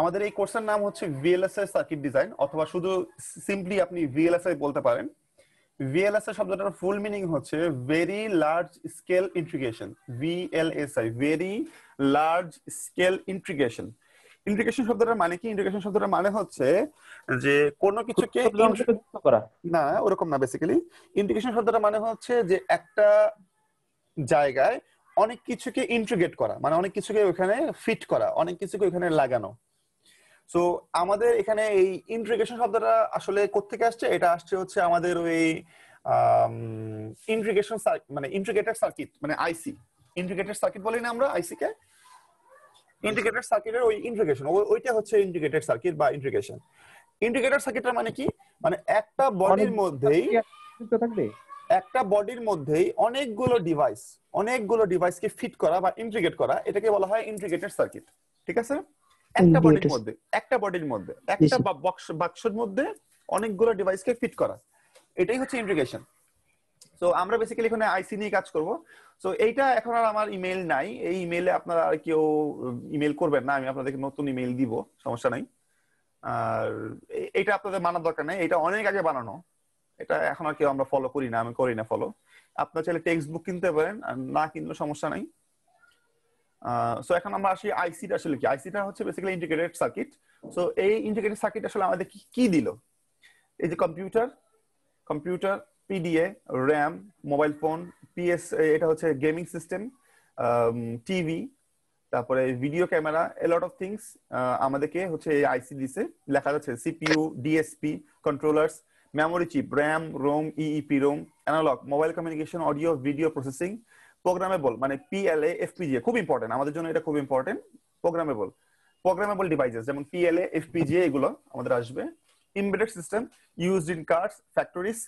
আমাদের এই কোর্সের নাম হচ্ছে ভিএলএসএ সার্কিট ডিজাইন অথবা শুধু সিম্পলি আপনি ভিএলএসএ বলতে পারেন ভিএলএসএ শব্দটার ফুল মিনিং হচ্ছে very large scale integration VLSI very large scale integration integration শব্দটার মানে কি ইন্টিগ্রেশন শব্দটার মানে হচ্ছে যে কোন কিছুকে না ওরকম না বেসিক্যালি ইন্টিগ্রেশন শব্দটার মানে হচ্ছে যে একটা জায়গায় অনেক কিছুকে ইন্ট্রিগেট করা মানে অনেক কিছুকে ওখানে ফিট করা অনেক কিছুকে ওখানে লাগানো সো আমাদের এখানে এই ইন্ট্রিগেশন শব্দটা আসলে কোত্থেকে আসছে এটা আসছে হচ্ছে আমাদের ওই ইন্ট্রিগেশন মানে ইন্ট্রিগেটেড সার্কিট মানে আইসি ইন্ট্রিগেটেড সার্কিট বলি না আমরা আইসি কে ইন্টিগ্রেটেড সার্কিটের ওই ইন্টিগ্রেশন ওইটা হচ্ছে ইন্টিগ্রেটেড সার্কিট বা ইন্টিগ্রেশন ইন্টিগ্রেটেড সার্কিটটা মানে কি মানে একটা বডির মধ্যেই থাকবে একটা বডির মধ্যেই অনেকগুলো ডিভাইস অনেকগুলো ডিভাইস কে ফিট করা বা ইন্ট্রিগেট করা এটাকে বলা হয় ইন্ট্রিগেটেড সার্কিট ঠিক আছে একটা বডির মধ্যে একটা বডির মধ্যে একটা বাক্সের মধ্যে অনেকগুলো ডিভাইস কে ফিট করা এটাই হচ্ছে ইন্টিগ্রেশন তো আমরা বেসিক্যালি এখানে আইসি নিয়ে কাজ করব তো এইটা এখন আর আমার ইমেল নাই এই ইমেলে আপনারা আর কেউ ইমেল করবেন না আমি আপনাদেরকে নতুন ইমেল দিব সমস্যা নাই আর এটা আপনাদের মানার দরকার নেই এটা অনেক আগে বানানো এটা এখন আর কেউ আমরা ফলো করি না আমি করি না ফলো আপনার চাইলে টেক্সট বুক কিনতে পারেন না কিনলে সমস্যা নাই সো এখন আমরা আসি আইসিটা আসলে কি আইসিটা হচ্ছে বেসিক্যালি ইন্টিগ্রেটেড সার্কিট সো এই ইন্টিগ্রেটেড সার্কিট আসলে আমাদের কি কি দিল এই যে computer computer PDA RAM mobile phone PS এটা হচ্ছে গেমিং সিস্টেম টিভি তারপরে video camera a lot of things আমাদেরকে হচ্ছে আইসি দিছে লেখা যাচ্ছে CPU DSP controllers memory chip RAM ROM EEPROM analogue mobile communication audio video processing programmable মানে PLA FPGA খুব ইম্পর্টেন্ট আমাদের জন্য এটা খুব ইম্পর্টেন্ট প্রোগ্রামেবল প্রোগ্রামেবল ডিভাইসেস যেমন পিএলএ FPGA এগুলো আমাদের আসবে embedded system use in cards factories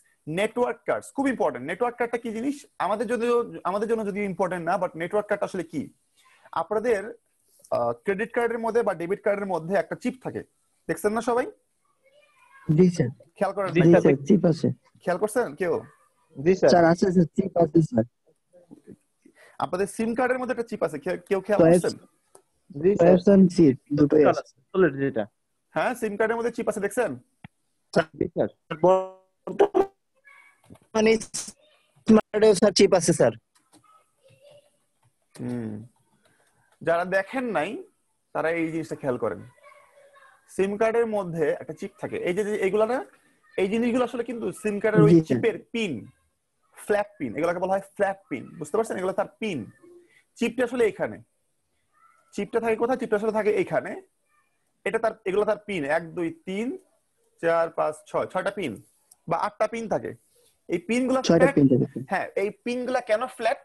network cards খুব ইম্পর্টেন্ট নেটওয়ার্ক কার্ডটা কি জিনিস আমাদের যদি আমাদের জন্য যদি ইম্পর্টেন্ট না বাট নেটওয়ার্ক কার্ড আসলে কি আপনাদের ক্রেডিট কার্ডের মধ্যে বা ডেবিট কার্ডের মধ্যে একটা চিপ থাকে দেখছেন না সবাই খেয়াল করছেন কেউ আপনাদের সিম কার্ডের মধ্যে একটা চিপ আছে কেউ খেয়াল যেটা হ্যাঁ সিম কার্ডের মধ্যে চিপ আছে দেখছেন মানে চিপ আছে স্যার যারা দেখেন নাই তারা এই জিনিসটা খেয়াল করেন সিম কার্ডের মধ্যে একটা চিপ থাকে এই যে এইগুলা না এই জিনিসগুলো আসলে কিন্তু সিম কার্ডের ওই চিপের পিন ফ্ল্যাপ পিন এগুলোকে বলা হয় ফ্ল্যাপ পিন বুঝতে পারছেন এগুলো তার পিন চিপটা আসলে এখানে চিপটা থাকে কোথায় চিপটা আসলে থাকে এখানে এটা তার এগুলো তার পিন এক দুই তিন চার পাঁচ ছয় ছয়টা পিন বা আটটা পিন থাকে এই পিন গুলা হ্যাঁ এই পিন গুলা কেন ফ্ল্যাট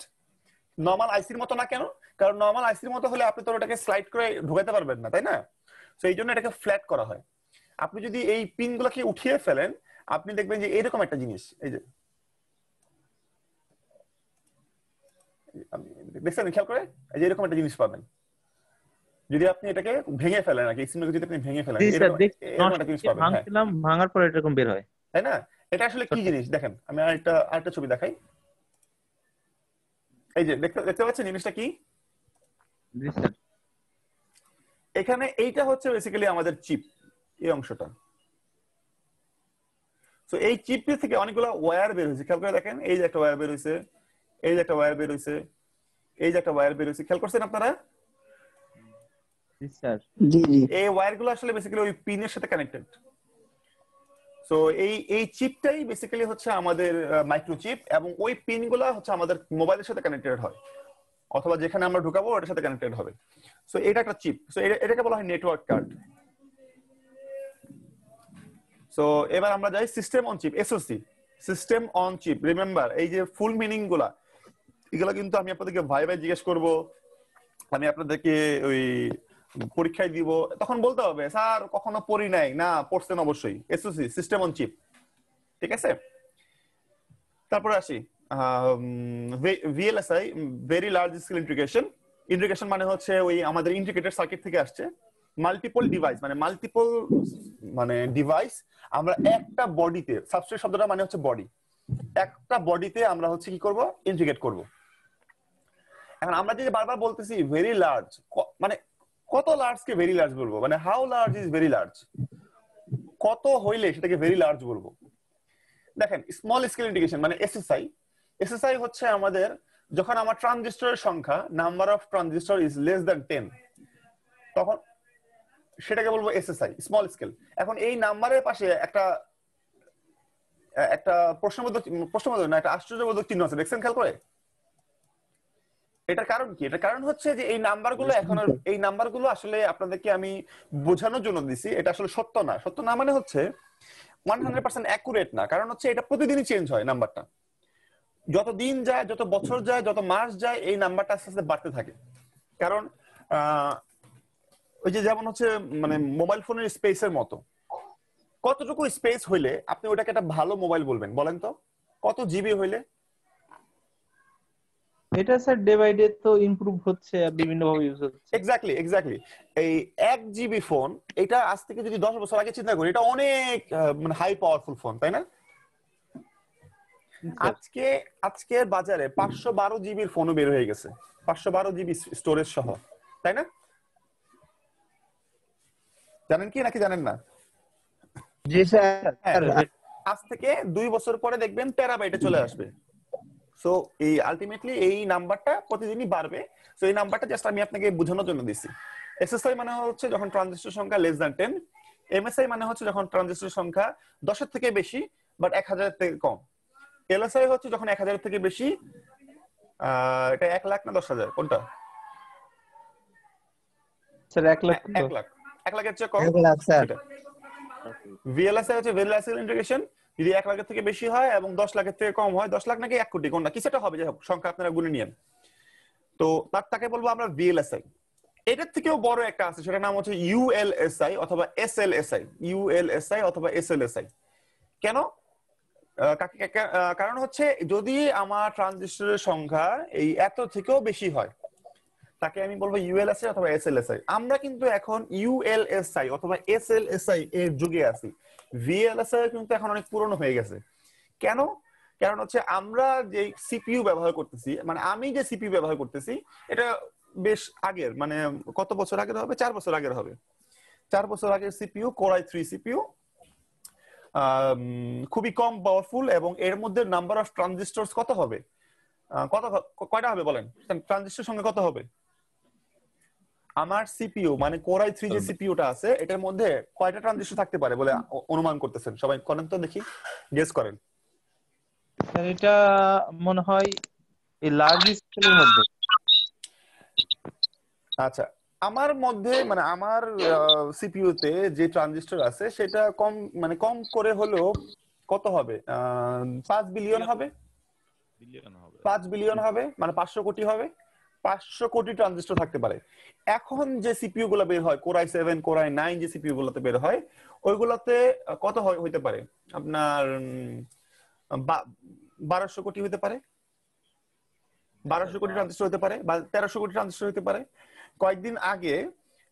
নর্মাল আইসির মতো না কেন কারণ নর্মাল আইসির মতো হলে আপনি তো ওটাকে স্লাইড করে ঢুকাতে পারবেন না তাই না তো এই জন্য এটাকে ফ্ল্যাট করা হয় আপনি যদি এই পিন পিনগুলোকে উঠিয়ে ফেলেন আপনি দেখবেন যে এরকম একটা জিনিস এই যে দেখছেন খেয়াল করে এই যে এরকম একটা জিনিস পাবেন যদি আপনি এটাকে ভেঙে ফেলেন আর কি সিমটাকে যদি আপনি ভেঙে ফেলেন এরকম একটা জিনিস পাবেন হ্যাঁ। ভাঙছিলাম ভাঙার পর এরকম বের হয় তাই না এটা আসলে কি জিনিস দেখেন আমি আরেকটা আরেকটা ছবি দেখাই এই যে দেখতে দেখতে পাচ্ছেন জিনিসটা কি জি এখানে এইটা হচ্ছে বেসিক্যালি আমাদের চিপ এই অংশটা তো এই চিপ থেকে অনেকগুলো ওয়ার বের হয়েছে খেয়াল করে দেখেন এই যে একটা ওয়ার বের হয়েছে এই যে একটা ওয়ার বের হয়েছে এই যে একটা ওয়ার বের হয়েছে খেয়াল করছেন আপনারা এই ওয়্যার গুলো আসলে বেসিক্যালি ওই পিনের সাথে কানেক্টেড সো এই এই চিপটাই বেসিক্যালি হচ্ছে আমাদের মাইক্রোচিপ এবং ওই পিনগুলো হচ্ছে আমাদের মোবাইলের সাথে কানেক্টেড হয় অথবা যেখানে আমরা ঢুকাবো ওটার সাথে কানেক্টেড হবে সো এটা একটা চিপ সো এটাকে বলা হয় নেটওয়ার্ক কার্ড সো এবার আমরা যাই system on chip SOC system on chip remember এই যে ফুল মিনিং গুলা এগুলো কিন্তু আমি আপনাদেরকে ভাই ভাই জিজ্ঞেস করব আমি আপনাদেরকে ওই পরীক্ষায় দিব তখন বলতে হবে স্যার কখনো পড়ি নাই না পড়ছেন অবশ্যই এসওসি সিস্টেম অন চিপ ঠিক আছে তারপরে আসি VLSI very large scale integration integration মানে হচ্ছে ওই আমাদের ইন্টিগ্রেটেড সার্কিট থেকে আসছে মাল্টিপল ডিভাইস মানে মাল্টিপল মানে ডিভাইস আমরা একটা বডিতে সাবস্ট্রেট শব্দটা মানে হচ্ছে বডি একটা বডিতে আমরা হচ্ছে কি করব ইন্টিগ্রেট করব এখন আমরা যে বারবার বলতেছি ভেরি লার্জ মানে কত লার্জ কে ভেরি লার্জ বলবো মানে how large is very large কত হইলে সেটাকে ভেরি লার্জ বলবো দেখেন স্মল স্কেল ইন্টিগ্রেশন মানে এসএসআই এসএসআই হচ্ছে আমাদের যখন আমার ট্রানজিস্টরের সংখ্যা number of transistor is less than ten তখন সেটাকে বলবো এসএসআই স্মল স্কেল এখন এই নাম্বারের পাশে একটা একটা প্রশ্নবোধক প্রশ্নবোধক না একটা আশ্চর্যবোধক চিহ্ন আছে দেখছেন খেয়াল করে এটার কারণ কি এটার কারণ হচ্ছে যে এই নাম্বারগুলো এখন এই নাম্বারগুলো আসলে আপনাদেরকে আমি বোঝানোর জন্য দিছি এটা আসলে সত্য না সত্য না মানে হচ্ছে ওয়ান হান্ড্রেড পার্সেন্ট অ্যাকুরেট না কারণ হচ্ছে এটা প্রতিদিনই চেঞ্জ হয় নাম্বারটা যত দিন যায় যত বছর যায় যত মাস যায় এই নাম্বারটা আস্তে আস্তে বাড়তে থাকে কারণ ওই যে যেমন হচ্ছে মানে মোবাইল ফোনের এর মতো কতটুকু স্পেস হইলে আপনি ওটাকে একটা ভালো মোবাইল বলবেন বলেন তো কত জিবি হইলে এটা স্যার ডে বাই ডে তো ইমপ্রুভ হচ্ছে বিভিন্ন ভাবে ইউজ হচ্ছে এক্স্যাক্টলি এক্স্যাক্টলি এই এক জিবি ফোন এটা আজ থেকে যদি দশ বছর আগে চিন্তা করি এটা অনেক মানে হাই পাওয়ারফুল ফোন তাই না আচ্ছা। আজকে আজকের বাজারে পাঁচশো বারো জিবির ফোনও বের হয়ে গেছে পাঁচশো বারো জিবি স্টোরেজ সহ তাই না জানেন কি নাকি জানেন না জি স্যার হ্যাঁ, হ্যাঁ। আজ থেকে দুই বছর পরে দেখবেন টেরাবাইটে চলে আসবে সো এই আলটিমেটলি এই নাম্বারটা প্রতিদিনই বাড়বে সো এই নাম্বারটা জাস্ট আমি আপনাকে বোঝানোর জন্য দিছি এসএসআই মানে হচ্ছে যখন ট্রানজিস্টর সংখ্যা লেস দ্যান টেন এমএসআই মানে হচ্ছে যখন ট্রানজিস্টর সংখ্যা দশের থেকে বেশি বাট এক হাজার থেকে কম এলএসআই হচ্ছে যখন এক হাজার থেকে বেশি এটা এক লাখ না দশ হাজার কোনটা স্যার এক লাখ এক লাখ এক লাখের চেয়ে কম ভিএলএসআই হচ্ছে ভ্যালু ইন্টিগ্রেশন যদি এক লাখের থেকে বেশি হয় এবং দশ লাখের থেকে কম হয় দশ লাখ নাকি এক কোটি কোনটা কি সেটা হবে যাই হোক সংখ্যা আপনারা গুনে নিয়েন তো তার তাকে বলবো আমরা ভিএলএসআই এটার থেকেও বড় একটা আছে সেটার নাম হচ্ছে ইউএলএসআই অথবা এসএলএসআই ইউএলএসআই অথবা এসএলএসআই কেন কারণ হচ্ছে যদি আমার ট্রানজিস্টরের সংখ্যা এই এত থেকেও বেশি হয় তাকে আমি বলবো ইউএলএসআই অথবা এসএলএসআই আমরা কিন্তু এখন ইউএলএসআই অথবা এসএলএসআই এর যুগে আছি ভিএলএসআই কিন্তু এখন অনেক পুরনো হয়ে গেছে কেন কারণ হচ্ছে আমরা যে সিপিইউ ব্যবহার করতেছি মানে আমি যে সিপিইউ ব্যবহার করতেছি এটা বেশ আগের মানে কত বছর আগের হবে চার বছর আগের হবে চার বছর আগের সিপিইউ কোরাই থ্রি সিপিইউ খুবই কম পাওয়ারফুল এবং এর মধ্যে নাম্বার অফ ট্রানজিস্টর কত হবে কত কয়টা হবে বলেন ট্রানজিস্টর সঙ্গে কত হবে আমার সিপিইউ মানে কোরাই থ্রি যে সিপিইউটা আছে এটার মধ্যে কয়টা ট্রানজিস্টর থাকতে পারে বলে অনুমান করতেছেন সবাই করেন তো দেখি গেস করেন স্যার এটা মনে হয় এই লার্জ মধ্যে আচ্ছা আমার মধ্যে মানে আমার সিপিইউ তে যে ট্রানজিস্টর আছে সেটা কম মানে কম করে হলেও কত হবে পাঁচ বিলিয়ন হবে পাঁচ বিলিয়ন হবে মানে পাঁচশো কোটি হবে পাঁচশো কোটি ট্রানজিস্টর থাকতে পারে এখন যে সিপিইউ গুলো বের হয় কোরাই সেভেন কোরাই নাইন যে সিপিইউ গুলোতে বের হয় ওইগুলোতে কত হইতে পারে আপনার বারোশো কোটি হতে পারে বারোশো কোটি ট্রানজিস্টর হতে পারে বা তেরোশো কোটি ট্রানজিস্টর হতে পারে কয়েকদিন আগে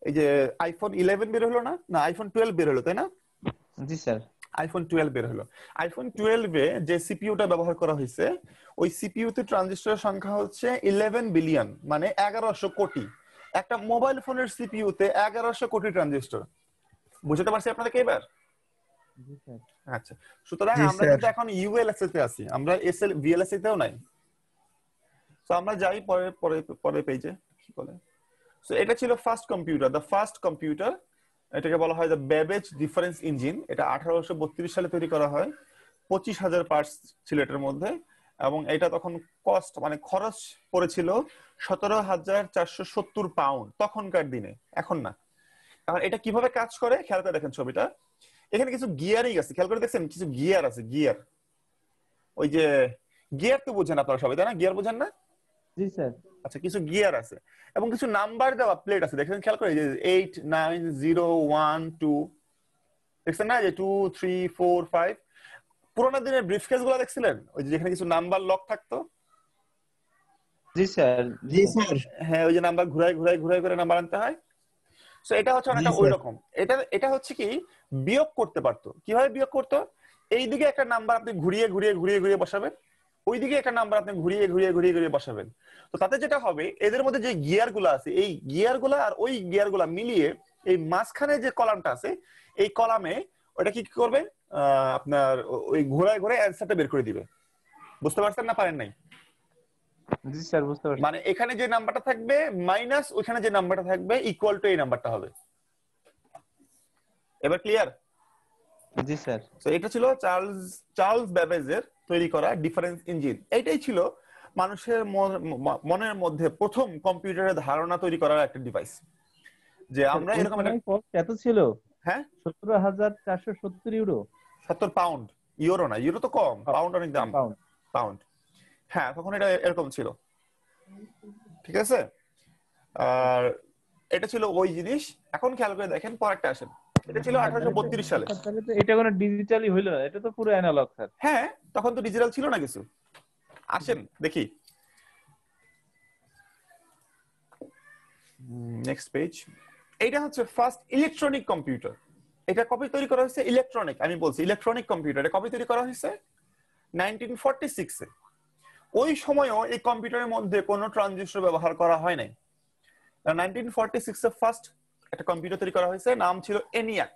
এই যে আইফোন ইলেভেন বের হলো না না আইফোন টুয়েলভ বের হলো তাই না জি স্যার আইফোন টুয়েলভ বের হলো আইফোন টুয়েলভে যে সিপিউটা ব্যবহার করা হয়েছে ওই সিপিউতে ট্রানজিস্টরের সংখ্যা হচ্ছে ইলেভেন বিলিয়ন মানে এগারোশো কোটি একটা মোবাইল ফোনের সিপিউতে এগারোশো কোটি ট্রানজিস্টর বুঝতে পারছি আপনাদেরকে এবার আচ্ছা সুতরাং আমরা কিন্তু এখন ইউএলএস তে আছি আমরা এস এল ভিএলএস তেও নাই তো আমরা যাই পরে পরে পরে পেজে কি বলে সো এটা ছিল first computer the first computer এটাকে বলা হয় দ্য ব্যাবেজ ডিফারেন্স ইঞ্জিন এটা আঠারোশো বত্রিশ সালে তৈরি করা হয় পঁচিশ হাজার পার্টস ছিল এটার মধ্যে এবং এটা তখন কস্ট মানে খরচ পড়েছিল সতেরো হাজার চারশো সত্তর পাউন্ড তখনকার দিনে এখন না কারণ এটা কিভাবে কাজ করে খেয়াল করে দেখেন ছবিটা এখানে কিছু গিয়ারিং আছে খেয়াল করে দেখছেন কিছু গিয়ার আছে গিয়ার ওই যে গিয়ার তো বুঝেন আপনারা সবাই তাই না গিয়ার বুঝেন না আচ্ছা কিছু গিয়ার আছে এবং কিছু নাম্বার দেওয়া প্লেট আছে দেখছেন খেয়াল করে যে eight nine zero one two দেখছেন না যে টু থ্রি ফোর ফাইভ পুরোনো দিনের ব্রিফকেস গুলো দেখছিলেন ওই যেখানে কিছু নাম্বার লক থাকতো জি স্যার জি স্যার হ্যাঁ ওই যে নাম্বার ঘুরাই ঘুরাই ঘুরাই করে নাম্বার আনতে হয় সো এটা হচ্ছে অনেকটা ওই রকম এটা এটা হচ্ছে কি বিয়োগ করতে পারতো কিভাবে বিয়োগ করতো এইদিকে একটা নাম্বার আপনি ঘুরিয়ে ঘুরিয়ে ঘুরিয়ে ঘুরিয়ে বসাবেন ওইদিকে একটা নাম্বার আপনি ঘুরিয়ে ঘুরিয়ে ঘুরিয়ে ঘুরিয়ে বসাবেন তো তাতে যেটা হবে এদের মধ্যে যে গিয়ার গুলা আছে এই গিয়ার গুলা আর ওই গিয়ার গুলা মিলিয়ে এই মাঝখানে যে কলামটা আছে এই কলামে ওটা কি করবে আপনার ওই ঘোরায় ঘোরায় অ্যান্সারটা বের করে দিবে বুঝতে পারছেন না পারেন নাই জি স্যার বুঝতে পারছি মানে এখানে যে নাম্বারটা থাকবে মাইনাস ওখানে যে নাম্বারটা থাকবে ইকুয়াল টু এই নাম্বারটা হবে এবার ক্লিয়ার জি স্যার তো এটা ছিল চার্লস চার্লস ব্যাবেজের তৈরি করা ডিফারেন্স ইঞ্জিন এইটাই ছিল মানুষের মনের মধ্যে প্রথম কম্পিউটারের ধারণা তৈরি করার একটা ডিভাইস যে আমরা এরকম কত ছিল হ্যাঁ সতেরো হাজার চারশো সত্তর ইউরো সত্তর পাউন্ড ইউরো না ইউরো তো কম পাউন্ড অনেক দাম পাউন্ড হ্যাঁ তখন এটা এরকম ছিল ঠিক আছে আর এটা ছিল ওই জিনিস এখন খেয়াল করে দেখেন পরেরটা আসেন এটা ছিল হ্যাঁ, আঠারোশো বত্রিশ সালে এটা কোনো হইলো না এটা তো পুরো অ্যানালগ স্যার হ্যাঁ তখন তো ডিজিটাল ছিল না কিছু আসেন দেখি নেক্সট পেজ এটা হচ্ছে ফার্স্ট ইলেকট্রনিক কম্পিউটার এটা কপি তৈরি করা হয়েছে ইলেকট্রনিক আমি বলছি ইলেকট্রনিক কম্পিউটার এটা তৈরি করা হয়েছে 1946 সিক্সে ওই সময়ও এই কম্পিউটারের মধ্যে কোনো ট্রানজিস্টর ব্যবহার করা হয় নাই 1946 সিক্সে ফার্স্ট একটা কম্পিউটার তৈরি করা হয়েছে নাম ছিল ENIAC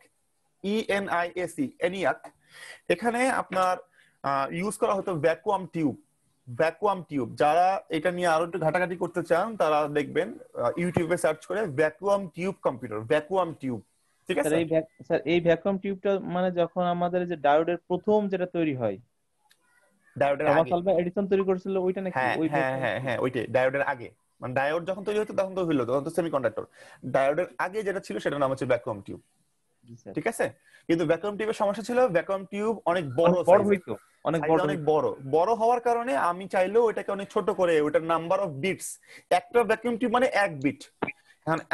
E N I A C ENIAC এখানে আপনার ইউজ করা হতো ভ্যাকুয়াম টিউব ভ্যাকুয়াম টিউব যারা এটা নিয়ে আরো একটু ঘাটাঘাটি করতে চান তারা দেখবেন ইউটিউবে সার্চ করে vacuum tube computer vacuum tube ঠিক আছে স্যার এই ভ্যাকুয়াম টিউবটা মানে যখন আমাদের যে ডায়োডের প্রথম যেটা তৈরি হয় ডায়োডের আগে এডিসন তৈরি করেছিল ওইটা নাকি হ্যাঁ হ্যাঁ হ্যাঁ, হ্যাঁ ওইটাই ডায়োডের আগে মানে ডায়োড যখন তৈরি হতো তখন তো হইলো তখন তো সেমিকন্ডাক্টর ডায়োডের আগে যেটা ছিল নাম হচ্ছে ভ্যাকুয়াম টিউব ঠিক আছে কিন্তু ভ্যাকুয়াম টিউবের সমস্যা ছিল ভ্যাকুয়াম টিউব অনেক বড় বড় হইতো অনেক বড় অনেক বড় বড় হওয়ার কারণে আমি চাইলেও এটাকে অনেক ছোট করে ওটার নাম্বার অফ বিটস একটা ভ্যাকুয়াম টিউব মানে এক বিট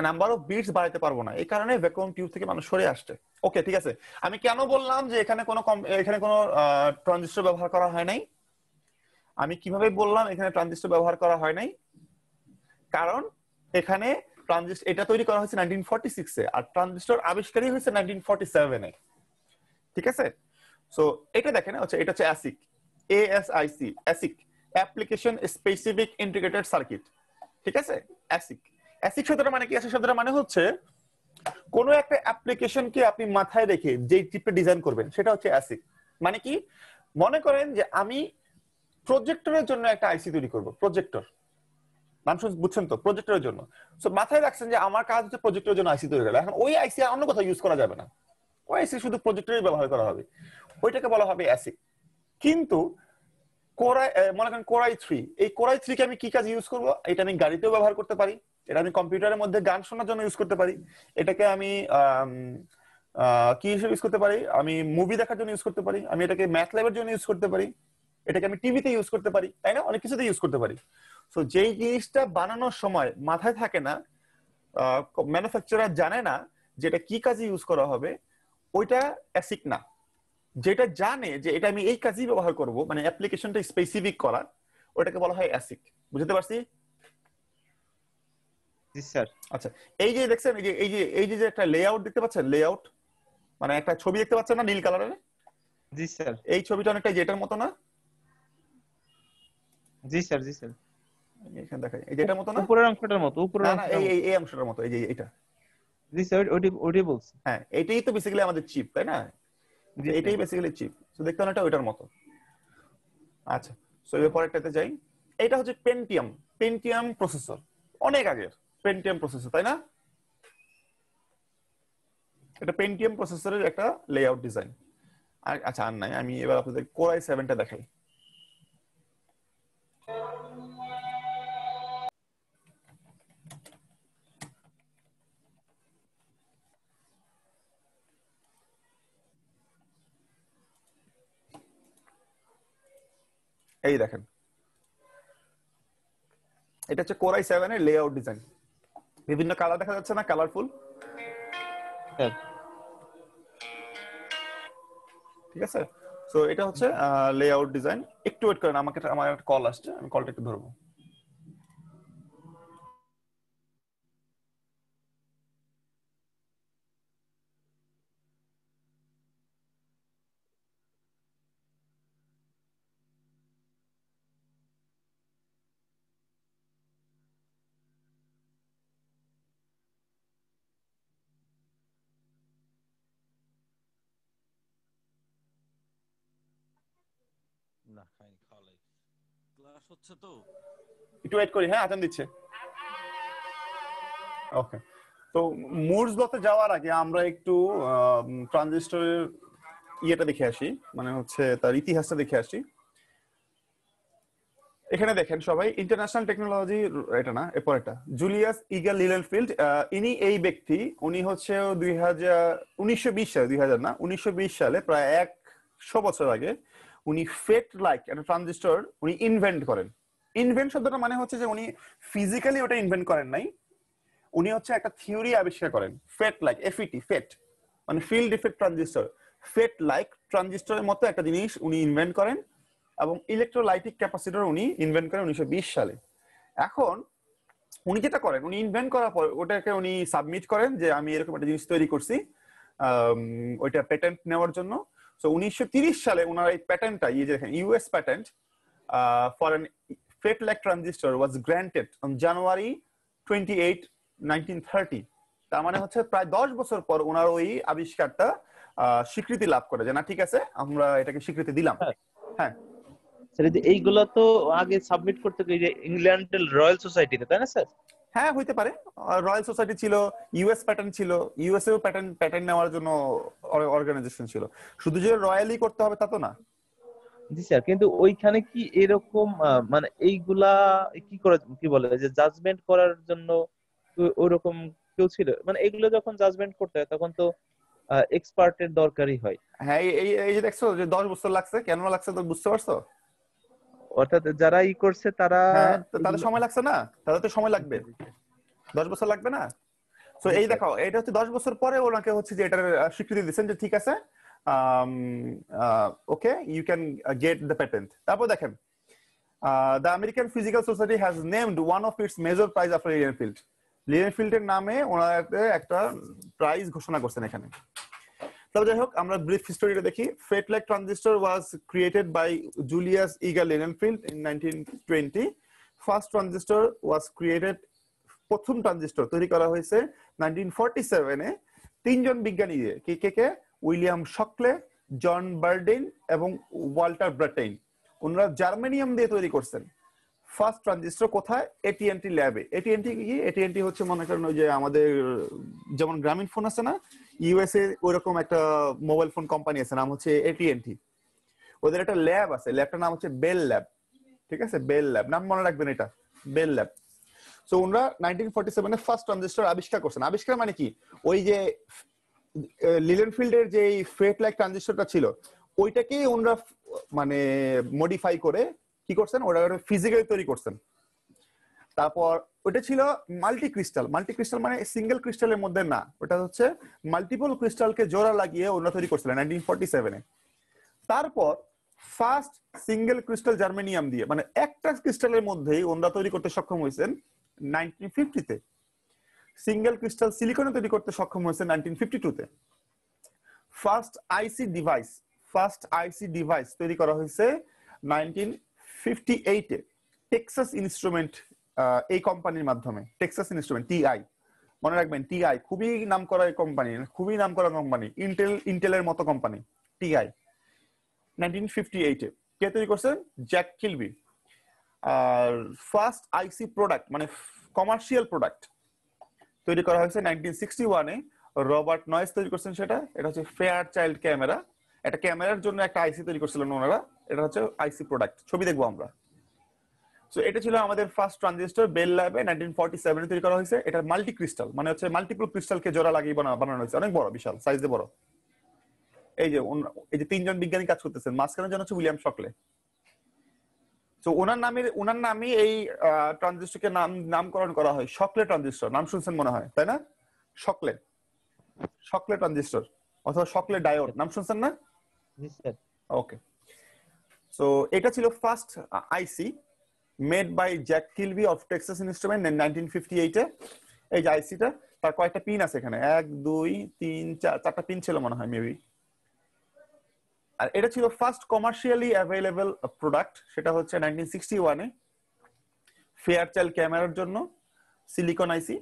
নাম্বার অফ বিটস বাড়াতে পারবো না এই কারণে ভ্যাকুয়াম টিউব থেকে মানুষ সরে আসছে ওকে ঠিক আছে আমি কেন বললাম যে এখানে কোনো এখানে কোনো ট্রানজিস্টর ব্যবহার করা হয় নাই আমি কিভাবে বললাম এখানে ট্রানজিস্টর ব্যবহার করা হয় নাই কারণ এখানে ট্রানজিস্টর এটা তৈরি করা হয়েছে নাইনটিন ফর্টি সিক্সে আর ট্রানজিস্টর আবিষ্কারই হয়েছে নাইনটিন ফর্টি সেভেনে ঠিক আছে সো এটা দেখেন হচ্ছে এটা হচ্ছে অ্যাসিক A S I C অ্যাসিক application specific integrated circuit ঠিক আছে অ্যাসিক অ্যাসিক শব্দটা মানে কি অ্যাসিক শব্দটা মানে হচ্ছে কোন একটা অ্যাপ্লিকেশন কে আপনি মাথায় রেখে যে চিপটা ডিজাইন করবেন সেটা হচ্ছে অ্যাসিক মানে কি মনে করেন যে আমি প্রজেক্টরের জন্য একটা আইসি তৈরি করব প্রজেক্টর মানুষ বুঝছেন তো প্রজেক্টের জন্য সো মাথায় রাখছেন যে আমার কাজ হচ্ছে প্রজেক্টের জন্য আইসি তৈরি করা এখন ওই আইসি আর অন্য কোথাও ইউজ করা যাবে না ওই আইসি শুধু প্রজেক্টের ব্যবহার করা হবে ওইটাকে বলা হবে অ্যাসি e। কিন্তু কোরাই মনে করেন কোরাই থ্রি এই কোরাই থ্রিকে আমি কি কাজে ইউজ করবো এটা আমি গাড়িতেও ব্যবহার করতে পারি এটা আমি কম্পিউটারের মধ্যে গান শোনার জন্য ইউজ করতে পারি এটাকে আমি কি হিসেবে ইউজ করতে পারি আমি মুভি দেখার জন্য ইউজ করতে পারি আমি এটাকে ম্যাথ ল্যাবের জন্য ইউজ করতে পারি এটাকে আমি টিভিতে ইউজ করতে পারি তাই না অনেক কিছুতে ইউজ করতে পারি তো যেই জিনিসটা বানানোর সময় মাথায় থাকে না ম্যানুফ্যাকচারার জানে না যেটা কি কাজে ইউজ করা হবে ওইটা অ্যাসিক না যেটা জানে যে এটা আমি এই কাজেই ব্যবহার করব মানে অ্যাপ্লিকেশনটা স্পেসিফিক করা ওটাকে বলা হয় অ্যাসিক বুঝতে পারছি স্যার আচ্ছা এই যে দেখছেন এই যে এই যে এই যে একটা লেআউট দেখতে পাচ্ছেন লেআউট মানে একটা ছবি দেখতে পাচ্ছেন না নীল কালারের জি স্যার এই ছবিটা অনেকটা যেটার মতো না জি স্যার জি স্যার এখানে দেখাই মতো না উপরের অংশটার মতো উপরের না এই এই অংশটার মতো এই যে এটা হ্যাঁ এটাই তো বেসিক্যালি আমাদের চিপ তাই না এটাই বেসিক্যালি চিপ দেখতে মতো আচ্ছা সো এর পরেরটাতে যাই এটা হচ্ছে পেন্টিয়াম পেন্টিয়াম প্রসেসর অনেক আগের পেন্টিয়াম প্রসেসর তাই না এটা পেন্টিয়াম প্রসেসরের একটা লেআউট ডিজাইন আচ্ছা আর নাই আমি এবার আপনাদের কোরাই সেভেনটা দেখাই এই দেখেন এটা হচ্ছে কোরাই সেভেন এর লেআউট ডিজাইন বিভিন্ন কালার দেখা যাচ্ছে না কালারফুল হ্যাঁ। ঠিক আছে সো এটা হচ্ছে লেআউট ডিজাইন একটু ওয়েট করেন আমাকে আমার একটা কল আসছে আমি কলটা একটু ধরবো না খাইনি খাওয়ালাই ক্লাস হচ্ছে তো একটু ওয়েট করি হ্যাঁ আজান দিচ্ছে ওকে তো মুরস লতে যাওয়ার আগে আমরা একটু ট্রানজিস্টরের ইয়েটা দেখে আসি মানে হচ্ছে তার ইতিহাসটা দেখে আসি এখানে দেখেন সবাই ইন্টারন্যাশনাল টেকনোলজি এটা না এরপর এটা জুলিয়াস ইগার লিলেনফিল্ড ইনি এই ব্যক্তি উনি হচ্ছে দুই হাজার উনিশশো বিশ সালে দুই হাজার না উনিশশো বিশ সালে প্রায় একশো বছর আগে উনি ফেট লাইক একটা ট্রানজিস্টর উনি ইনভেন্ট করেন ইনভেন্ট শব্দটা মানে হচ্ছে যে উনি ফিজিক্যালি ওটা ইনভেন্ট করেন নাই উনি হচ্ছে একটা থিওরি আবিষ্কার করেন ফেট লাইক এফইটি ফেট মানে field effect transistor FET like ট্রানজিস্টরের মতো একটা জিনিস উনি ইনভেন্ট করেন এবং ইলেকট্রোলাইটিক ক্যাপাসিটর উনি ইনভেন্ট করেন উনিশশো সালে এখন উনি যেটা করেন উনি ইনভেন্ট করার পর ওটাকে উনি সাবমিট করেন যে আমি এরকম একটা জিনিস তৈরি করছি ওইটা পেটেন্ট নেওয়ার জন্য সো উনিশশো সালে ওনার এই প্যাটার্নটা ইয়ে দেখেন US patent for an FET like transistor was granted on January twenty eight nineteen thirty তার মানে হচ্ছে প্রায় দশ বছর পর ওনার ওই আবিষ্কারটা uh, স্বীকৃতি লাভ করে যে না ঠিক আছে আমরা এটাকে স্বীকৃতি দিলাম হ্যাঁ, হ্যাঁ। এইগুলো তো আগে সাবমিট করতে ইংল্যান্ডের রয়্যাল সোসাইটিতে তাই না স্যার হ্যাঁ হইতে পারে রয়্যাল সোসাইটি ছিল ইউএস প্যাটার্ন ছিল ইউএসএ প্যাটার্ন প্যাটার্ন নেওয়ার জন্য অর্গানাইজেশন ছিল শুধু যে রয়্যালি করতে হবে তা তো না জি স্যার কিন্তু ওইখানে কি এরকম মানে এইগুলা কি করে কি বলে যে জাজমেন্ট করার জন্য ওরকম কেউ ছিল মানে এগুলো যখন জাজমেন্ট করতে হয় তখন তো এক্সপার্টের দরকারই হয় হ্যাঁ এই এই যে দেখছো যে 10 বছর লাগছে কেন লাগছে তো বুঝতে পারছো অর্থাৎ যারা ই করছে তারা হ্যাঁ, তাদের সময় লাগছে না তাদের তো সময় লাগবে দশ বছর লাগবে না তো এই দেখো এটা হচ্ছে দশ বছর পরে ওনাকে হচ্ছে যে এটার স্বীকৃতি দিচ্ছেন যে ঠিক আছে okay you can get the patent তারপর দেখেন the American Physical Society has named one of its major prize after Lilienfeld লিয়েনফিল্ডের নামে ওনারা একটা প্রাইজ ঘোষণা করছেন এখানে তবে যাই হোক আমরা ব্রিফ হিস্টোরিটা দেখি FET like transistor was created by Julius Edgar Lilienfeld in nineteen twenty first transistor was created প্রথম ট্রানজিস্টর তৈরি করা হয়েছে নাইনটিন ফর্টি সেভেনে তিনজন বিজ্ঞানী দিয়ে কে কে কে উইলিয়াম শকলে জন বার্ডেন এবং ওয়াল্টার ব্রাটেইন ওনারা জার্মেনিয়াম দিয়ে তৈরি করছেন ফার্স্ট ট্রানজিস্টর কোথায় এটিএনটি ল্যাবে এটিএনটি কি এটিএনটি হচ্ছে মনে করেন ওই যে আমাদের যেমন গ্রামীণ ফোন আছে না ইউএসএ ওইরকম একটা মোবাইল ফোন কোম্পানি আছে নাম হচ্ছে এটিএনটি ওদের একটা ল্যাব আছে ল্যাবটার নাম হচ্ছে বেল ল্যাব ঠিক আছে বেল ল্যাব নাম মনে রাখবেন এটা বেল ল্যাব সো ওনারা নাইনটিন ফর্টি সেভেনে ফার্স্ট ট্রানজিস্টর আবিষ্কার করছেন আবিষ্কার মানে কি ওই যে লিলেনফিল্ডের যে ফেট লাইক ট্রানজিস্টরটা ছিল ওইটাকেই ওনারা মানে মডিফাই করে কি করছেন ওরা ফিজিক্যালি তৈরি করছেন তারপর ওটা ছিল মাল্টি ক্রিস্টাল মাল্টি ক্রিস্টাল মানে সিঙ্গেল ক্রিস্টালের মধ্যে না ওটা হচ্ছে মাল্টিপল ক্রিস্টালকে জোড়া লাগিয়ে ওনা তৈরি করছিলেন নাইনটিন ফর্টি সেভেনে তারপর ফার্স্ট সিঙ্গেল ক্রিস্টাল জার্মেনিয়াম দিয়ে মানে একটা ক্রিস্টালের মধ্যেই ওনরা তৈরি করতে সক্ষম হয়েছেন নাইনটিন ফিফটিতে সিঙ্গেল ক্রিস্টাল সিলিকনে তৈরি করতে সক্ষম হয়েছে নাইনটিন ফিফটি টুতে first IC device first IC device তৈরি করা হয়েছে নাইনটিন ফিফটি এইটে টেক্সাস ইনস্ট্রুমেন্ট এই কোম্পানির মাধ্যমে টেক্সাস ইনস্ট্রুমেন্ট টিআই মনে রাখবেন টিআই খুবই নাম করা কোম্পানি খুবই নাম করা কোম্পানি ইন্টেল ইন্টেলের মতো কোম্পানি টিআই নাইনটিন ফিফটি এইটে কে তৈরি করছেন জ্যাক কিলবি আর ফার্স্ট আইসি প্রোডাক্ট মানে কমার্শিয়াল প্রোডাক্ট তৈরি করা হয়েছে নাইনটিন সিক্সটি ওয়ানে রবার্ট নয়েস তৈরি করছেন সেটা এটা হচ্ছে ফেয়ার চাইল্ড ক্যামেরা একটা ক্যামেরার জন্য একটা আইসি তৈরি করছিলেন ওনারা এটা হচ্ছে আইসি প্রোডাক্ট ছবি দেখবো আমরা সো এটা ছিল আমাদের ফার্স্ট ট্রানজিস্টর বেল ল্যাবে নাইনটিন ফর্টি সেভেনে তৈরি করা হয়েছে এটা মাল্টি ক্রিস্টাল মানে হচ্ছে মাল্টিপল ক্রিস্টালকে জোড়া লাগিয়ে বানানো হয়েছে অনেক বড় বিশাল সাইজে বড় এই যে এই যে তিনজন বিজ্ঞানী কাজ করতেছেন মাঝখানে জন হচ্ছে উইলিয়াম সকলে তো ওনার নামে ওনার নামে এই ট্রানজিস্টরকে নাম নামকরণ করা হয় সকলে ট্রানজিস্টর নাম শুনছেন মনে হয় তাই না সকলে সকলে ট্রানজিস্টর অথবা সকলে ডায়োড নাম শুনছেন না ওকে সো এটা ছিল first IC made by Jack Kilby of Texas Instrument nineteen fifty এইটে এই যে আইসিটা তার কয়েকটা পিন আছে এখানে এক দুই তিন চার চারটা পিন ছিল মনে হয় মেবি আর এটা ছিল ফার্স্ট কমার্শিয়ালি অ্যাভেলেবল প্রোডাক্ট সেটা হচ্ছে নাইনটিন সিক্সটি ওয়ানে ফেয়ার চাইল্ড ক্যামেরার জন্য সিলিকন আইসি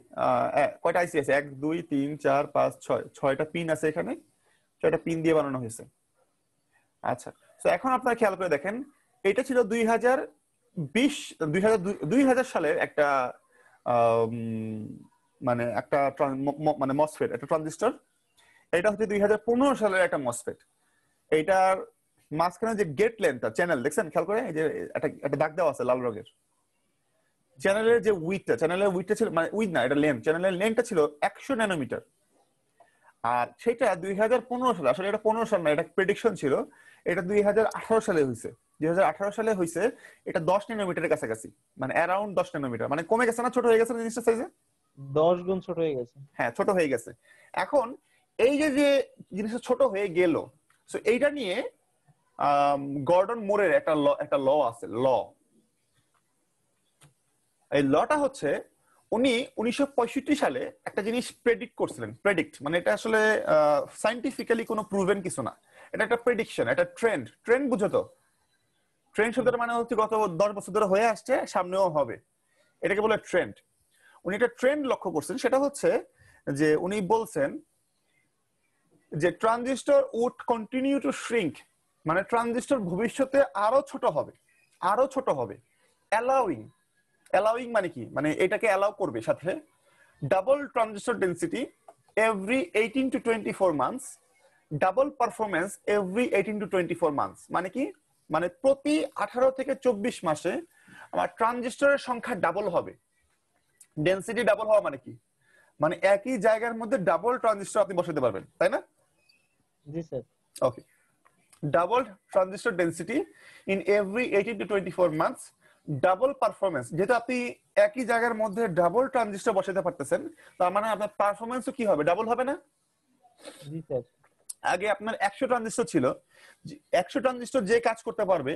কয়টা আইসি আছে এক দুই তিন চার পাঁচ ছয় ছয়টা পিন আছে এখানে ছয়টা পিন দিয়ে বানানো হয়েছে আচ্ছা তো এখন আপনারা খেয়াল করে দেখেন এটা ছিল দুই হাজার বিশ দুই হাজার সালের একটা মানে একটা মানে মসফেট একটা ট্রানজিস্টর এটা হচ্ছে দুই হাজার পনেরো সালের একটা মসফেট এইটার মাঝখানে যে গেট লেন্থটা চ্যানেল দেখছেন খেয়াল করে যে একটা একটা দাগ দেওয়া আছে লাল রঙের চ্যানেলের যে উইথটা চ্যানেলের উইথটা ছিল মানে উইথ না এটা লেন্থ চ্যানেলের লেন্থটা ছিল একশো ন্যানোমিটার আর সেটা দুই হাজার পনেরো সালে আসলে এটা পনেরো সাল না এটা প্রেডিকশন ছিল এটা দুই সালে হয়েছে দুই সালে হয়েছে এটা দশ ন্যানোমিটারের কাছাকাছি মানে অ্যারাউন্ড দশ ন্যানোমিটার মানে কমে গেছে না ছোট হয়ে গেছে জিনিসটা সাইজে দশ গুণ ছোট হয়ে গেছে হ্যাঁ ছোট হয়ে গেছে এখন এই যে যে জিনিসটা ছোট হয়ে গেল সো এইটা নিয়ে গর্ডন মোরের একটা ল একটা ল আছে ল এই লটা হচ্ছে উনি উনিশশো সালে একটা জিনিস প্রেডিক্ট করছিলেন প্রেডিক্ট মানে এটা আসলে সাইন্টিফিক্যালি কোনো প্রুভেন কিছু না এটা একটা প্রেডিকশন এটা ট্রেন্ড ট্রেন্ড বুঝো তো ট্রেন্ড শব্দটা মানে হচ্ছে গত দশ বছর ধরে হয়ে আসছে সামনেও হবে এটাকে বলে ট্রেন্ড উনি একটা ট্রেন্ড লক্ষ্য করছেন সেটা হচ্ছে যে উনি বলছেন যে transistor would continue to shrink মানে ট্রানজিস্টর ভবিষ্যতে আরো ছোট হবে আরো ছোট হবে অ্যালাউইং অ্যালাউইং মানে কি মানে এটাকে অ্যালাউ করবে সাথে double transistor density every eighteen to twenty four months double performance every eighteen to twenty four months মানে কি মানে প্রতি আঠারো থেকে চব্বিশ মাসে আমার ট্রানজিস্টরের সংখ্যা ডাবল হবে ডেন্সিটি ডাবল হওয়া মানে কি মানে একই জায়গার মধ্যে ডাবল ট্রানজিস্টর আপনি বসাতে পারবেন তাই না জি sir okay double transistor density in every eighteen to twenty four months double performance যেহেতু আপনি একই জায়গার মধ্যে ডাবল ট্রানজিস্টর বসাতে পারতেছেন তার মানে আপনার পারফরমেন্সও কি হবে ডাবল হবে না জি স্যার আগে আপনার একশো ট্রানজিস্টর ছিল একশো ট্রানজিস্টর যে কাজ করতে পারবে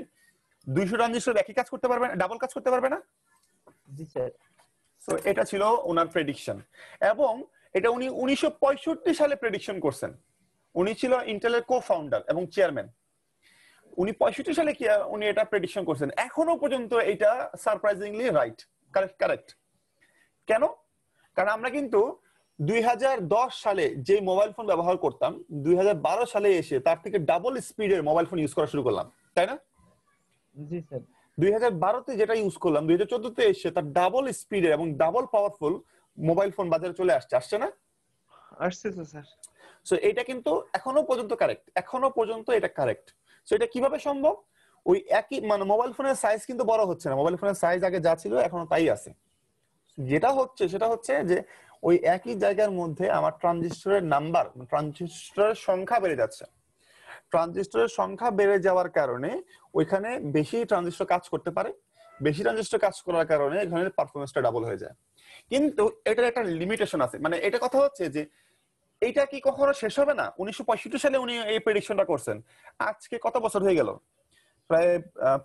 দুইশো ট্রানজিস্টর একই কাজ করতে পারবে না ডাবল কাজ করতে পারবে না তো এটা ছিল ওনার প্রেডিকশন এবং এটা উনি উনিশশো সালে প্রেডিকশন করছেন উনি ছিল ইন্টেলের কো ফাউন্ডার এবং চেয়ারম্যান উনি পঁয়ষট্টি সালে কি উনি এটা প্রেডিকশন করছেন এখনো পর্যন্ত এটা সারপ্রাইজিংলি রাইট কারেক্ট কারেক্ট কেন কারণ আমরা কিন্তু 2010 সালে যে মোবাইল ফোন ব্যবহার করতাম দুই সালে এসে তার থেকে ডাবল স্পিডের মোবাইল ফোন ইউজ করা শুরু করলাম তাই না জি স্যার তে যেটা ইউজ করলাম তে এসে তার ডাবল স্পিডের এবং ডাবল পাওয়ারফুল মোবাইল ফোন বাজারে চলে আসছে আসছে না আসছে স্যার সো এটা কিন্তু এখনো পর্যন্ত কারেক্ট এখনো পর্যন্ত এটা কারেক্ট সো এটা কিভাবে সম্ভব ওই একই মানে মোবাইল ফোনের সাইজ কিন্তু বড় হচ্ছে না মোবাইল ফোনের সাইজ আগে যা ছিল এখনো তাই আছে যেটা হচ্ছে সেটা হচ্ছে যে ওই একই জায়গার মধ্যে আমার ট্রানজিস্টরের নাম্বার ট্রানজিস্টরের সংখ্যা বেড়ে যাচ্ছে ট্রানজিস্টরের সংখ্যা বেড়ে যাওয়ার কারণে ওইখানে বেশি ট্রানজিস্টর কাজ করতে পারে বেশি ট্রানজিস্টর কাজ করার কারণে এখানে পারফরমেন্সটা ডাবল হয়ে যায় কিন্তু এটার একটা লিমিটেশন আছে মানে এটা কথা হচ্ছে যে এটা কি কখনো শেষ হবে না উনিশশো সালে উনি এই প্রেডিকশনটা করছেন আজকে কত বছর হয়ে গেল প্রায়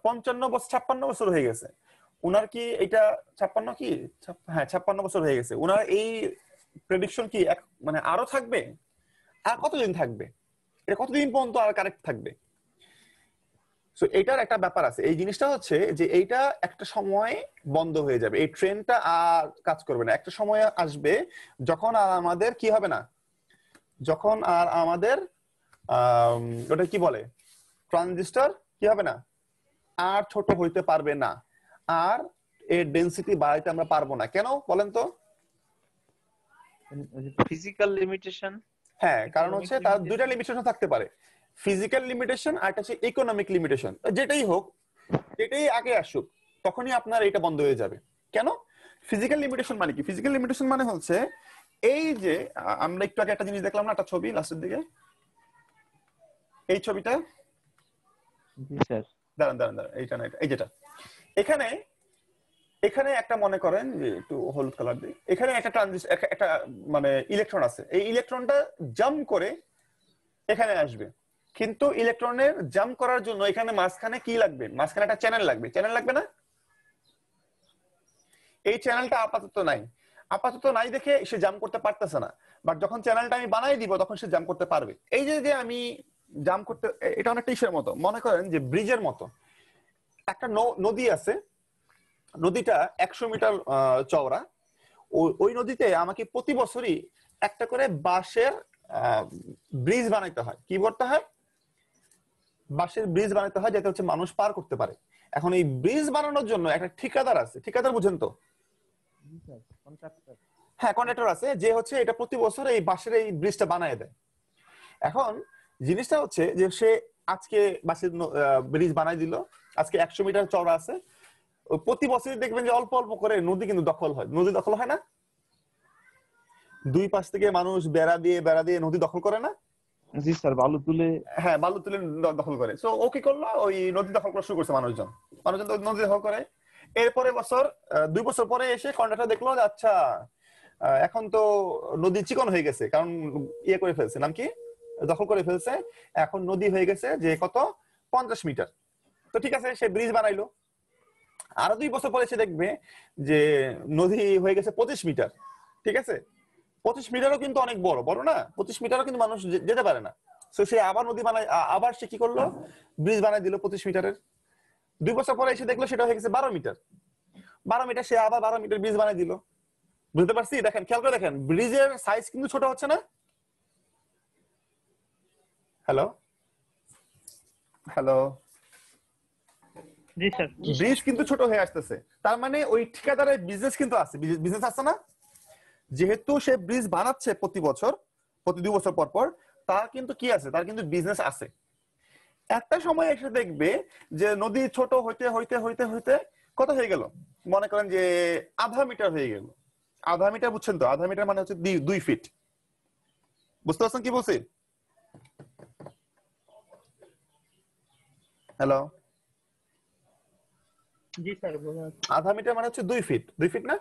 পঞ্চান্ন বছর ছাপ্পান্ন বছর হয়ে গেছে উনার কি এটা ছাপ্পান্ন কি হ্যাঁ ছাপ্পান্ন বছর হয়ে গেছে উনার এই প্রেডিকশন কি এক মানে আরো থাকবে আর কতদিন থাকবে এটা কতদিন পর্যন্ত আর কারেক্ট থাকবে সো এটার একটা ব্যাপার আছে এই জিনিসটা হচ্ছে যে এইটা একটা সময় বন্ধ হয়ে যাবে এই ট্রেনটা আর কাজ করবে না একটা সময় আসবে যখন আর আমাদের কি হবে না যখন আর আমাদের ওটা কি বলে ট্রানজিস্টর কি হবে না আর ছোট হইতে পারবে না আর এর ডেনসিটি বাড়াইতে আমরা পারবো না কেন বলেন তো ফিজিক্যাল লিমিটেশন হ্যাঁ কারণ হচ্ছে তার দুইটা লিমিটেশন থাকতে পারে ফিজিক্যাল লিমিটেশন আর একটা হচ্ছে ইকোনমিক লিমিটেশন যেটাই হোক যেটাই আগে আসুক তখনই আপনার এটা বন্ধ হয়ে যাবে কেন ফিজিক্যাল লিমিটেশন মানে কি ফিজিক্যাল লিমিটেশন মানে হচ্ছে এই যে আমরা একটু আগে একটা জিনিস দেখলাম না একটা ছবি লাস্টের দিকে এই ছবিটা দাঁড়ান দাঁড়ান দাঁড়ান এইটা না এই যেটা এখানে এখানে একটা মনে করেন যে একটু হলুদ কালার দিই এখানে একটা ট্রানজিস একটা মানে ইলেকট্রন আছে এই ইলেকট্রনটা জাম্প করে এখানে আসবে কিন্তু ইলেকট্রনের জাম্প করার জন্য এখানে মাঝখানে কি লাগবে মাঝখানে একটা চ্যানেল লাগবে চ্যানেল লাগবে না এই চ্যানেলটা আপাতত নাই আপাতত নাই দেখে সে জাম্প করতে পারতেছে না বাট যখন চ্যানেলটা আমি বানাই দিব তখন সে জাম্প করতে পারবে এই যে আমি জাম্প করতে এটা অনেকটা ইসের মতো মনে করেন যে ব্রিজের মতো একটা নদী আছে নদীটা একশো মিটার চওড়া ওই নদীতে আমাকে প্রতি বছরই একটা করে বাঁশের ব্রিজ বানাইতে হয় কি করতে হয় বাঁশের ব্রিজ বানাইতে হয় যাতে হচ্ছে মানুষ পার করতে পারে এখন এই ব্রিজ বানানোর জন্য একটা ঠিকাদার আছে ঠিকাদার বুঝেন তো হ্যাঁ কন্ট্রাক্টর আছে যে হচ্ছে এটা প্রতি বছর এই বাঁশের এই ব্রিজটা বানায় দেয় এখন জিনিসটা হচ্ছে যে সে আজকে বাঁশের ব্রিজ বানাই দিল আজকে একশো মিটার চওড়া আছে প্রতি বছরই দেখবেন যে অল্প অল্প করে নদী কিন্তু দখল হয় নদী দখল হয় না দুই পাশ থেকে মানুষ বেড়া দিয়ে বেড়া দিয়ে নদী দখল করে না জি স্যার বালু তুলে হ্যাঁ বালু তুলে দখল করে সো ও কি করলো ওই নদী দখল করা শুরু করছে মানুষজন মানুষজন তো নদী দখল করে এরপরে বছর দুই বছর পরে এসে কন্ট্রাক্টর দেখলো যে আচ্ছা এখন তো নদী চিকন হয়ে গেছে কারণ ইয়ে করে ফেলছে নাম কি দখল করে ফেলছে এখন নদী হয়ে গেছে যে কত পঞ্চাশ মিটার তো ঠিক আছে সে ব্রিজ বানাইলো আরো দুই বছর পরে সে দেখবে যে নদী হয়ে গেছে পঁচিশ মিটার ঠিক আছে পঁচিশ মিটারও কিন্তু অনেক বড় বড় না পঁচিশ মিটারও কিন্তু মানুষ যেতে পারে না তো সে আবার নদী বানায় আবার সে কি করলো ব্রিজ বানাই দিল পঁচিশ মিটারের দুই বছর পরে এসে দেখলো সেটা হয়ে গেছে বারো মিটার বারো মিটার সে আবার বারো মিটার ব্রিজ বানাই দিল বুঝতে পারছি দেখেন খেয়াল করে দেখেন ব্রিজের সাইজ কিন্তু ছোট হচ্ছে না হ্যালো হ্যালো ব্রিজ কিন্তু ছোট হয়ে আসতেছে তার মানে ওই ঠিকাদারের বিজনেস কিন্তু আছে বিজনেস আছে না যেহেতু সে ব্রিজ বানাচ্ছে প্রতি বছর প্রতি দু বছর পর পর তার কিন্তু কি আছে তার কিন্তু বিজনেস আছে একটা সময় এসে দেখবে যে নদী ছোট হইতে হইতে হইতে হইতে কত হয়ে গেল মনে করেন যে আধা মিটার হয়ে গেল আধা মিটার বুঝছেন তো আধা মিটার মানে হচ্ছে দুই ফিট বুঝতে পারছেন কি বলছি হ্যালো জি স্যার আধা মিটার মানে হচ্ছে দুই ফিট দুই ফিট না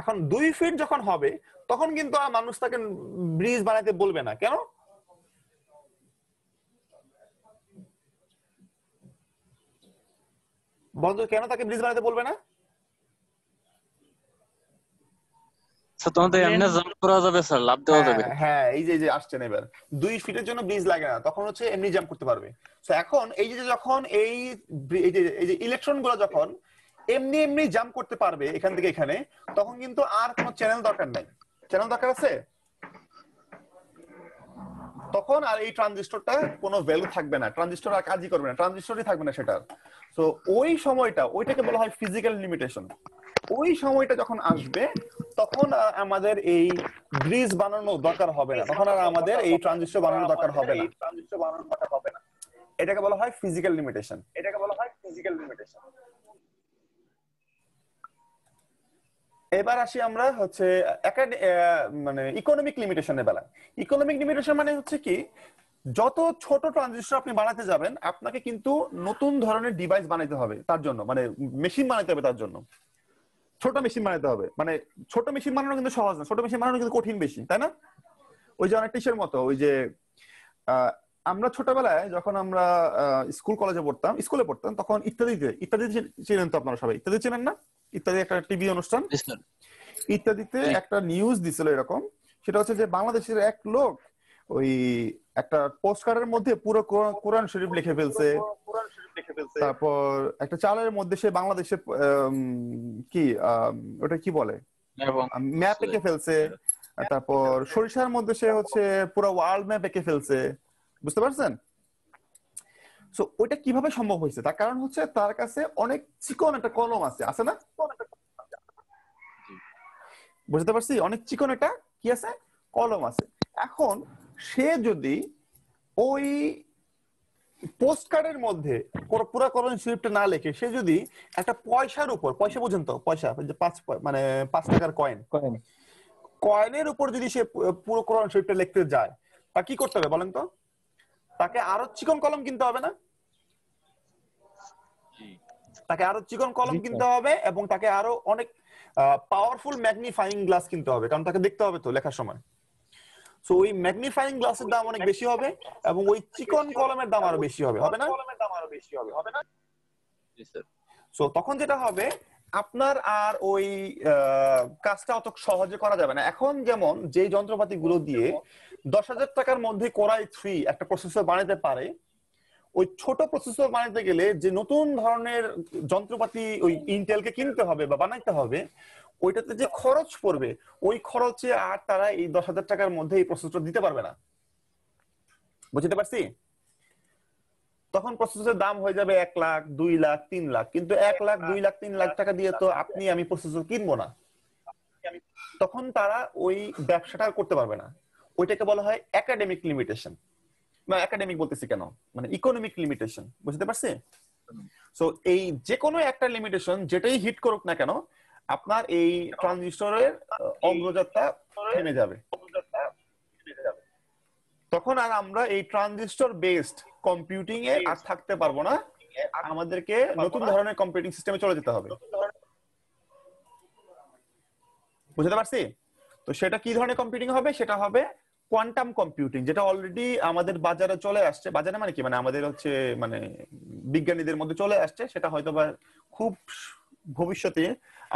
এখন দুই ফিট যখন হবে তখন কিন্তু আর মানুষ তাকে ব্রিজ বানাতে বলবে না কেন বন্ধু কেন তাকে ব্রিজ বানাতে বলবে না তোমাদের এমনি জাম্প করা যাবে স্যার লাভ দেওয়া হ্যাঁ, যাবে হ্যাঁ এই যে এই যে আসছেন এবার দুই ফিটের জন্য ব্রিজ লাগে না তখন হচ্ছে এমনি জাম্প করতে পারবে তো এখন এই যে যখন এই এই যে এই যে ইলেকট্রন গুলো যখন এমনি এমনি জাম্প করতে পারবে এখান থেকে এখানে তখন কিন্তু আর কোনো চ্যানেল দরকার নাই চ্যানেল দরকার আছে তখন আর এই ট্রানজিস্টরটা কোনো ভ্যালু থাকবে না ট্রানজিস্টর আর কাজই করবে না ট্রানজিস্টরই থাকবে না সেটা তো ওই সময়টা ওইটাকে বলা হয় ফিজিক্যাল লিমিটেশন ওই সময়টা যখন আসবে তখন আমাদের এই ব্রিজ বানানো দরকার হবে না তখন আর আমাদের এই ট্রানজিস্টর বানানো দরকার হবে না ট্রানজিস্টর বানানো দরকার হবে না এটাকে বলা হয় ফিজিক্যাল লিমিটেশন এটাকে বলা হয় ফিজিক্যাল লিমিটেশন এবার আসি আমরা হচ্ছে মানে ইকোনমিক লিমিটেশনের বেলা ইকোনমিক লিমিটেশন মানে হচ্ছে কি যত ছোট ট্রানজিস্টর আপনি বানাতে যাবেন আপনাকে কিন্তু নতুন ধরনের ডিভাইস বানাতে হবে তার জন্য মানে মেশিন বানাতে হবে তার জন্য ছোট মেশিন বানাতে হবে মানে ছোট মেশিন বানানো কিন্তু সহজ না ছোট মেশিন বানানো কিন্তু কঠিন বেশি তাই না ওই যে অনেক টিসের মতো ওই যে আমরা ছোটবেলায় যখন আমরা স্কুল কলেজে পড়তাম স্কুলে পড়তাম তখন ইত্যাদিতে ইত্যাদি চেনেন তো আপনারা সবাই ইত্যাদি চেনেন না ইত্যাদি একটা টিভি অনুষ্ঠান ইত্যাদিতে একটা নিউজ দিছিল এরকম সেটা হচ্ছে যে বাংলাদেশের এক লোক ওই একটা পোস্ট কার্ডের মধ্যে পুরো কোরআন শরীফ লিখে ফেলছে তারপর একটা চালের মধ্যে সে বাংলাদেশে কি ওটা কি বলে ম্যাপ এঁকে ফেলছে তারপর সরিষার মধ্যে সে হচ্ছে পুরো ওয়ার্ল্ড ম্যাপ এঁকে ফেলছে বুঝতে পারছেন সো ওইটা কিভাবে সম্ভব হয়েছে তার কারণ হচ্ছে তার কাছে অনেক চিকন একটা কলম আছে আছে না বুঝতে পারছি অনেক চিকন একটা কি আছে কলম আছে এখন সে যদি ওই পোস্ট কার্ডের মধ্যে পুরা করণ শরীফটা না লেখে সে যদি একটা পয়সার উপর পয়সা বোঝেন তো পয়সা পাঁচ মানে পাঁচ টাকার কয়েন কয়েনের উপর যদি সে পুরো কোরআন শরীফটা লিখতে যায় তা কি করতে হবে বলেন তো তাকে আরো চিকন কলম কিনতে হবে না তাকে আরো চিকন কলম কিনতে হবে এবং তাকে আরো অনেক পাওয়ারফুল ম্যাগনিফাইং গ্লাস কিনতে হবে কারণ তাকে দেখতে হবে তো লেখার সময় সো ওই ম্যাগনিফাইং গ্লাসের দাম অনেক বেশি হবে এবং ওই চিকন কলমের দাম আরো বেশি হবে হবে না সো তখন যেটা হবে আপনার আর ওই কাজটা অত সহজে করা যাবে না এখন যেমন যে যন্ত্রপাতি গুলো দিয়ে দশ হাজার টাকার মধ্যে কোরাই থ্রি একটা প্রসেসর বানাতে পারে ওই ছোট প্রসেসর বানাতে গেলে যে নতুন ধরনের যন্ত্রপাতি ওই ইন্টেলকে কিনতে হবে বা বানাইতে হবে ওইটাতে যে খরচ পড়বে ওই খরচে আর তারা এই দশ হাজার টাকার মধ্যে এই প্রসেসটা দিতে পারবে না বুঝতে পারছি তখন প্রসেসরের দাম হয়ে যাবে এক লাখ দুই লাখ তিন লাখ কিন্তু এক লাখ দুই লাখ তিন লাখ টাকা দিয়ে তো আপনি আমি প্রসেসর কিনবো না তখন তারা ওই ব্যবসাটা করতে পারবে না ওইটাকে বলা হয় একাডেমিক লিমিটেশন বা একাডেমিক বলতেছি কেন মানে ইকোনমিক লিমিটেশন বুঝতে পারছি সো এই যে কোনো একটা লিমিটেশন যেটাই হিট করুক না কেন আপনার এই ট্রানজিস্টরের অগ্রযাত্রা থেমে যাবে তখন আর আমরা এই ট্রানজিস্টর বেসড কম্পিউটিং এ আর থাকতে পারবো না আমাদেরকে নতুন ধরনের কম্পিউটিং সিস্টেমে চলে যেতে হবে বুঝতে পারছি তো সেটা কি ধরনের কম্পিউটিং হবে সেটা হবে কোয়ান্টাম কম্পিউটিং যেটা অলরেডি আমাদের বাজারে চলে আসছে বাজারে মানে কি মানে আমাদের হচ্ছে মানে বিজ্ঞানীদের মধ্যে চলে আসছে সেটা হয়তো বা খুব ভবিষ্যতে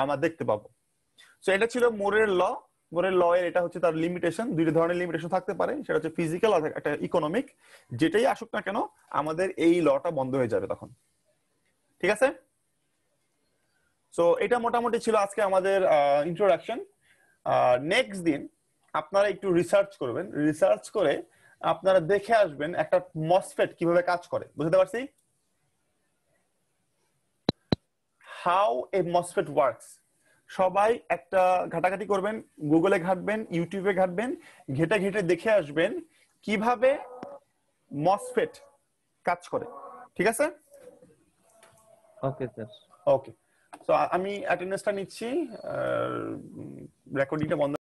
আমরা দেখতে পাবো তো এটা ছিল মোরের ল মোরের ল এর এটা হচ্ছে তার লিমিটেশন দুই ধরনের লিমিটেশন থাকতে পারে সেটা হচ্ছে ফিজিক্যাল আর একটা ইকোনমিক যেটাই আসুক না কেন আমাদের এই লটা বন্ধ হয়ে যাবে তখন ঠিক আছে সো এটা মোটামুটি ছিল আজকে আমাদের ইন্ট্রোডাকশন নেক্সট দিন আপনারা একটু রিসার্চ করবেন রিসার্চ করে আপনারা দেখে আসবেন একটা মসফেট কিভাবে কাজ করে বুঝতে পারছি হাউ এ মসফেট ওয়ার্কস সবাই একটা ঘাটাঘাটি করবেন গুগলে ঘাটবেন ইউটিউবে ঘাটবেন ঘেটে ঘেটে দেখে আসবেন কিভাবে মসফেট কাজ করে ঠিক আছে ওকে স্যার ওকে সো আমি অ্যাটেন্ডেন্সটা নিচ্ছি রেকর্ডিংটা বন্ধ